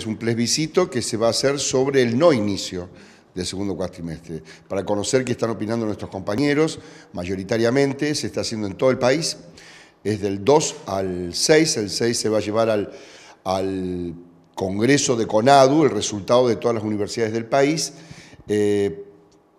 Es un plebiscito que se va a hacer sobre el no inicio del segundo cuatrimestre, para conocer qué están opinando nuestros compañeros, mayoritariamente se está haciendo en todo el país, es del 2 al 6, el 6 se va a llevar al, Congreso de CONADU, el resultado de todas las universidades del país, eh,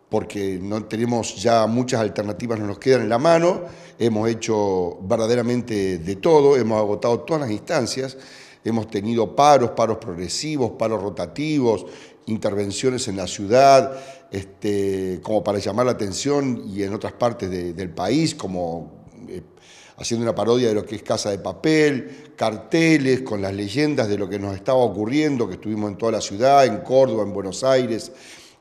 porque no tenemos ya muchas alternativas, no nos quedan en la mano, hemos hecho verdaderamente de todo, hemos agotado todas las instancias, hemos tenido paros, paros progresivos, paros rotativos, intervenciones en la ciudad, este, como para llamar la atención y en otras partes del país, como eh, haciendo una parodia de lo que es Casa de Papel, carteles con las leyendas de lo que nos estaba ocurriendo, que estuvimos en toda la ciudad, en Córdoba, en Buenos Aires,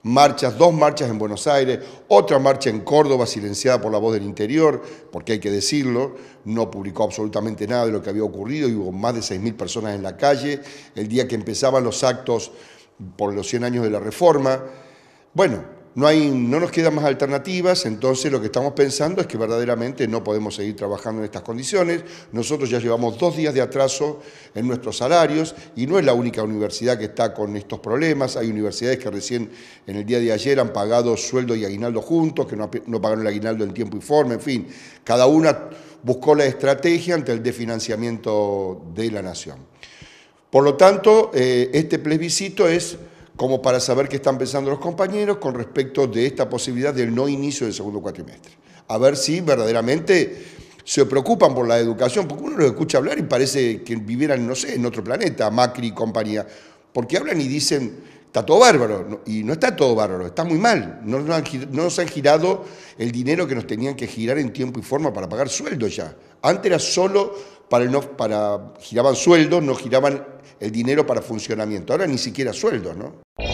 marchas, dos marchas en Buenos Aires, otra marcha en Córdoba silenciada por la voz del interior, porque hay que decirlo, no publicó absolutamente nada de lo que había ocurrido y hubo más de 6.000 personas en la calle el día que empezaban los actos por los 100 años de la reforma. Bueno, no, hay, no nos quedan más alternativas, entonces lo que estamos pensando es que verdaderamente no podemos seguir trabajando en estas condiciones. Nosotros ya llevamos dos días de atraso en nuestros salarios y no es la única universidad que está con estos problemas. Hay universidades que recién en el día de ayer han pagado sueldo y aguinaldo juntos, que no, pagaron el aguinaldo en tiempo y forma, en fin. Cada una buscó la estrategia ante el desfinanciamiento de la nación. Por lo tanto, eh, este plebiscito es como para saber qué están pensando los compañeros con respecto de esta posibilidad del no inicio del segundo cuatrimestre. A ver si verdaderamente se preocupan por la educación, porque uno los escucha hablar y parece que vivieran, no sé, en otro planeta, Macri y compañía, porque hablan y dicen, está todo bárbaro, y no está todo bárbaro, está muy mal, no nos, han, girado el dinero que nos tenían que girar en tiempo y forma para pagar sueldos ya. Antes era solo para, no, para giraban sueldos, no giraban el dinero para funcionamiento. Ahora ni siquiera sueldos, ¿no?